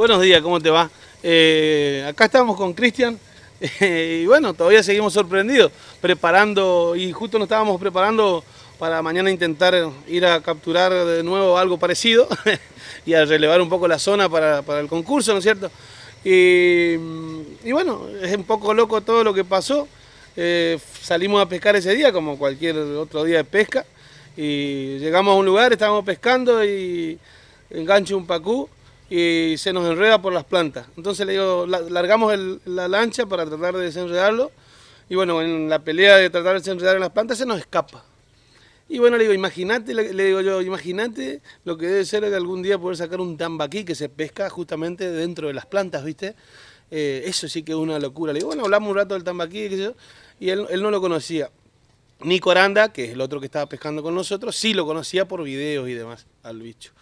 Buenos días, ¿cómo te va? Eh, acá estamos con Cristian y bueno, todavía seguimos sorprendidos, preparando y justo nos estábamos preparando para mañana intentar ir a capturar de nuevo algo parecido y a relevar un poco la zona para, el concurso, ¿no es cierto? Y, bueno, es un poco loco todo lo que pasó. Eh, salimos a pescar ese día, como cualquier otro día de pesca, y llegamos a un lugar, estábamos pescando y enganché un pacú y se nos enreda por las plantas. Entonces le digo, largamos la lancha para tratar de desenredarlo y bueno, en la pelea de tratar de desenredar en las plantas se nos escapa. Y bueno, le digo, imagínate, le, digo yo, imagínate lo que debe ser de algún día poder sacar un tambaquí que se pesca justamente dentro de las plantas, ¿viste? Eh, eso sí que es una locura. Le digo, bueno, hablamos un rato del tambaquí, y él, no lo conocía. ni coranda que es el otro que estaba pescando con nosotros, sí lo conocía por videos y demás al bicho.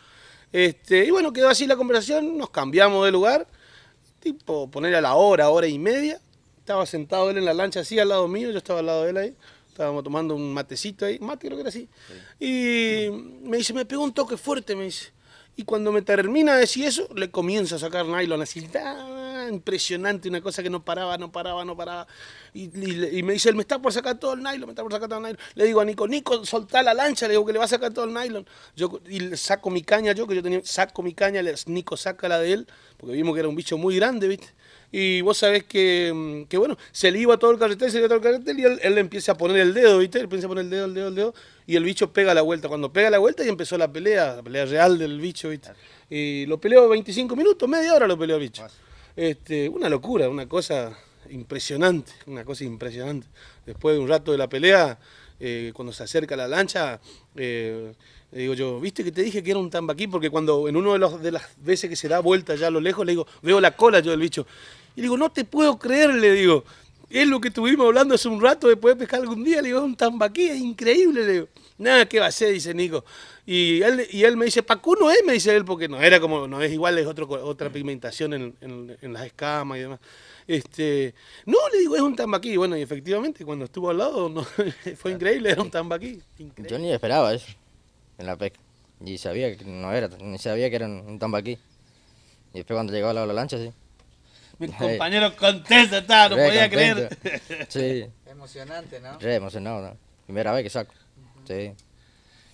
Este, y bueno, quedó así la conversación, nos cambiamos de lugar, tipo poner a la hora, hora y media. Estaba sentado él en la lancha así al lado mío, yo estaba al lado de él ahí. Estábamos tomando un matecito ahí, mate creo que era así. Y me dice, me pegó un toque fuerte, me dice. Y cuando me termina de decir eso, le comienza a sacar nylon así impresionante, una cosa que no paraba, no paraba, no paraba. Y, me dice, él me está por sacar todo el nylon, me está por sacar todo el nylon. Le digo a Nico, Nico, soltá la lancha, le digo que le va a sacar todo el nylon. Yo, y saco mi caña yo, que yo tenía, saco mi caña, Nico saca la de él, porque vimos que era un bicho muy grande, ¿viste? Y vos sabés que, mm, bueno, se le iba todo el carretel, se le iba todo el carretel y él, le empieza a poner el dedo, ¿viste? empieza a poner el dedo, el dedo, el dedo y el bicho pega la vuelta. Cuando pega la vuelta y empezó la pelea, la pelea real del bicho, ¿viste? Y lo peleó 25 minutos, media hora lo peleó el bicho. Este, una locura, una cosa impresionante, una cosa impresionante. Después de un rato de la pelea, eh, cuando se acerca la lancha, eh, le digo yo, ¿viste que te dije que era un tambaquí? Porque cuando en una de, los, de las veces que se da vuelta ya a lo lejos, le digo, veo la cola yo del bicho. Y le digo, no te puedo creer, le digo. Es lo que estuvimos hablando hace un rato después de pescar algún día. Le digo, es un tambaquí, es increíble. Le digo, nada, ¿qué va a ser? Dice Nico. Y él, y él me dice, Pacú no es, me dice él, porque no era como, no es igual, es otro, otra pigmentación en, en, las escamas y demás. Este, no, le digo, es un tambaquí. Bueno, y efectivamente, cuando estuvo al lado, fue increíble, era un tambaquí. Yo ni esperaba eso en la pesca. Y sabía que no era, ni sabía que era un tambaquí. Y después cuando llegaba al lado de la lancha, sí compañero compañeros contestan, no podía creer. Sí. Emocionante, ¿no? Re emocionado, ¿no? Primera vez que saco. Sí.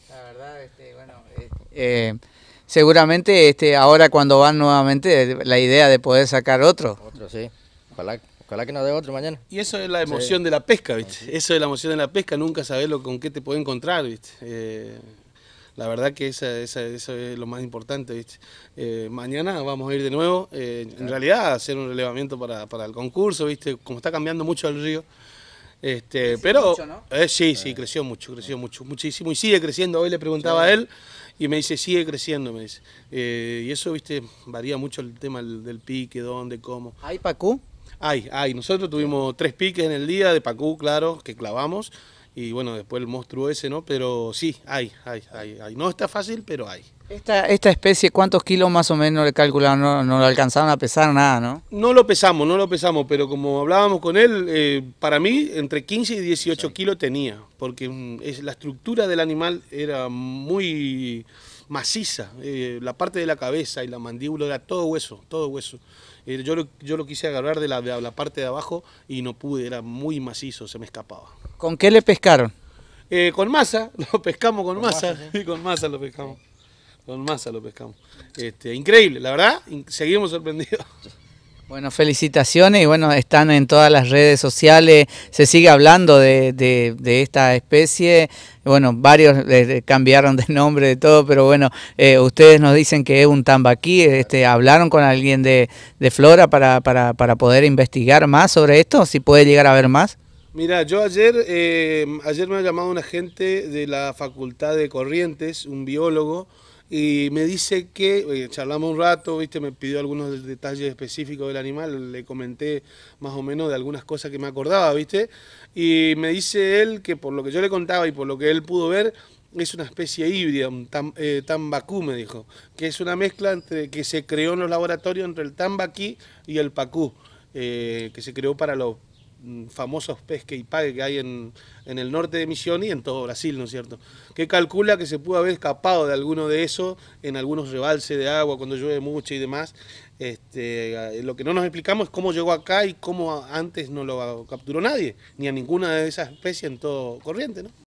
La verdad, este, bueno, eh, eh, seguramente este, ahora cuando van nuevamente, la idea de poder sacar otro. Otro, sí. Ojalá, que no dé otro mañana. Y eso es la emoción de la pesca, ¿viste? Eso es la emoción de la pesca, nunca sabes con qué te puede encontrar, ¿viste? Eh, la verdad que eso esa, es lo más importante. ¿viste? Eh, mañana vamos a ir de nuevo, eh, en realidad, a hacer un relevamiento para, para el concurso, ¿viste? como está cambiando mucho el río. Este, creció pero mucho, ¿no? Eh, sí, sí, creció mucho, creció mucho, muchísimo y sigue creciendo. Hoy le preguntaba a él y me dice sigue creciendo, me dice. y eso, viste, varía mucho el tema del, del pique, dónde, cómo. ¿Hay pacú? Hay, hay. Nosotros tuvimos tres piques en el día de pacú, claro, que clavamos y bueno, después el monstruo ese, ¿no? Pero sí, hay, hay, hay, No está fácil, pero hay. Esta, esta especie, ¿cuántos kilos más o menos le calcularon? No, no lo alcanzaron a pesar nada, ¿no? No lo pesamos, no lo pesamos, pero como hablábamos con él, eh, para mí entre 15 y 18 kilos tenía, porque mm, es, la estructura del animal era muy maciza, eh, la parte de la cabeza y la mandíbula era todo hueso, todo hueso. Eh, yo, lo, yo lo quise agarrar de la, de la parte de abajo y no pude, era muy macizo, se me escapaba. ¿Con qué le pescaron? Eh, con masa, lo pescamos con, masa. y Con masa lo pescamos. Con masa lo pescamos. Este, increíble, la verdad, seguimos sorprendidos. Bueno, felicitaciones y bueno, están en todas las redes sociales, se sigue hablando de, esta especie, bueno, varios eh, eh, cambiaron de nombre de todo, pero bueno, ustedes nos dicen que es un tambaquí, este, ¿hablaron con alguien de, de Flora para, para, para poder investigar más sobre esto? ¿Si puede llegar a ver más? Mira, yo ayer, eh, ayer me ha llamado un agente de la Facultad de Corrientes, un biólogo, y me dice que, eh, charlamos un rato, viste, me pidió algunos detalles específicos del animal, le comenté más o menos de algunas cosas que me acordaba, viste, y me dice él que por lo que yo le contaba y por lo que él pudo ver, es una especie híbrida, un tam, eh, tambacú, me dijo, que es una mezcla entre que se creó en los laboratorios entre el tambaquí y el pacú, que se creó para los Mm, famosos pesque y pague que hay en, el norte de Misiones y en todo Brasil, ¿no es cierto? Que calcula que se pudo haber escapado de alguno de esos en algunos rebalses de agua cuando llueve mucho y demás. Este, eh, lo que no nos explicamos es cómo llegó acá y cómo antes no lo capturó nadie, ni a ninguna de esas especies en todo corriente, ¿no?